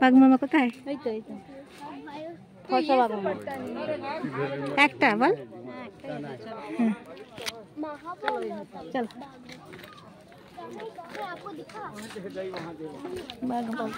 বাগমামা কোথায় একটা বল চল